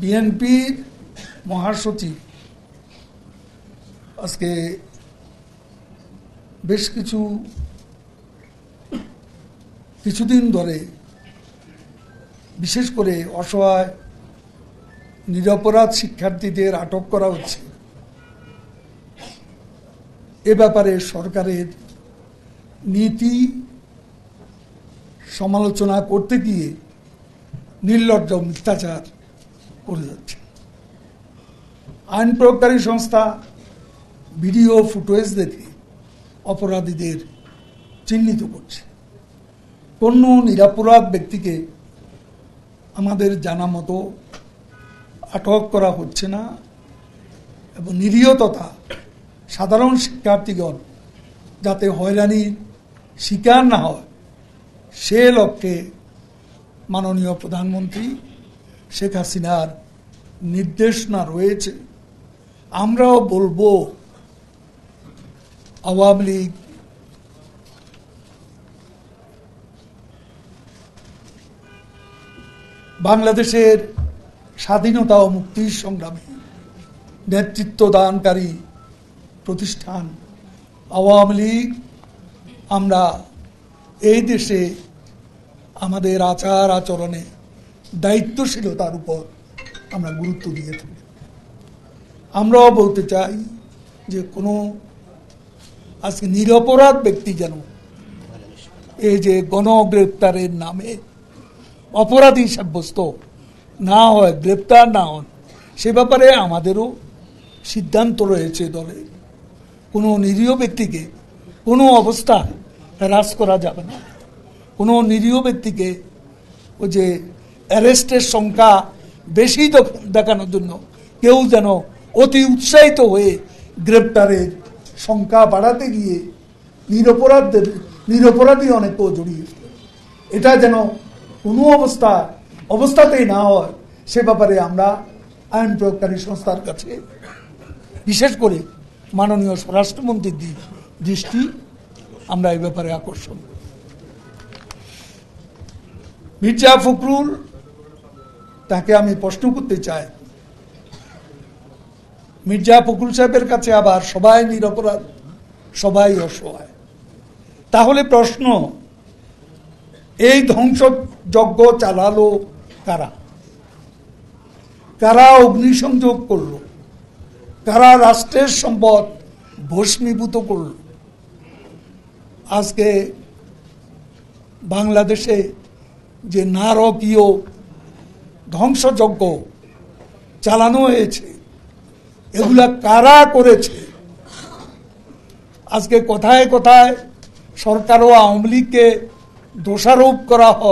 বিএনপির মহাসচিব আজকে বেশ কিছু কিছুদিন ধরে বিশেষ করে অসহায় নিরপরাধ শিক্ষার্থীদের আটক করা হচ্ছে এ ব্যাপারে সরকারের নীতি সমালোচনা করতে গিয়ে নির্লজ্জ মিথ্যাচার করে যাচ্ছে আইন প্রয়োগকারী সংস্থা ভিডিও ফুটেজ দেখে অপরাধীদের চিহ্নিত করছে কোনো নিরাপরাধ ব্যক্তিকে আমাদের জানা মতো আটক করা হচ্ছে না এবং নিরীহ তথা সাধারণ শিক্ষার্থীগণ যাতে হয়রানির শিকার না হয় সে লক্ষ্যে মাননীয় প্রধানমন্ত্রী শেখ হাসিনার নির্দেশনা রয়েছে আমরাও বলবো আওয়ামী লীগ বাংলাদেশের স্বাধীনতা ও মুক্তির সংগ্রামে নেতৃত্ব দানকারী প্রতিষ্ঠান আওয়ামী লীগ আমরা এই দেশে আমাদের আচার আচরণে দায়িত্বশীলতার উপর আমরা গুরুত্ব দিয়ে থাকি আমরাও বলতে চাই যে কোনো আজকে নিরপরাধ ব্যক্তি যেন এই যে গণগ্রেপ্তারের নামে অপরাধী সাব্যস্ত না হয় গ্রেপ্তার না হন সে ব্যাপারে আমাদেরও সিদ্ধান্ত রয়েছে দলে কোনো নিরীহ ব্যক্তিকে কোনো অবস্থা হ্রাস করা যাবে না কোনো নিরীহ ব্যক্তিকে ওই যে অ্যারেস্টের সংখ্যা বেশি দেখানোর জন্য কেউ যেন অতি উৎসাহিত হয়ে গ্রেপ্তারের সংখ্যা বাড়াতে গিয়ে নিরপরাধদের নিরপরাধী অনেকেও জড়িয়ে এটা যেন কোনো অবস্থা অবস্থাতেই না হয় সে ব্যাপারে আমরা আইন প্রয়োগকারী সংস্থার কাছে বিশেষ করে মাননীয় স্বরাষ্ট্রমন্ত্রীর দৃষ্টি আমরা এই ব্যাপারে আকর্ষণ মির্জা ফখরুল তাকে আমি প্রশ্ন করতে চাই মির্জা ফখরুল সাহেবের কাছে আবার সবাই নিরপরাধ সবাই অসহায় তাহলে প্রশ্ন এই ধ্বংসযজ্ঞ চালালো কারা কারা অগ্নিসংযোগ করলো কারা রাষ্ট্রের সম্পদ ভস্মীভূত করল আজকে বাংলাদেশে যে নারকীয় ধ্বংসযজ্ঞ চালানো হয়েছে এগুলা কারা করেছে আজকে কোথায় কোথায় সরকার ও আওয়ামী লীগকে দোষারোপ করা হয়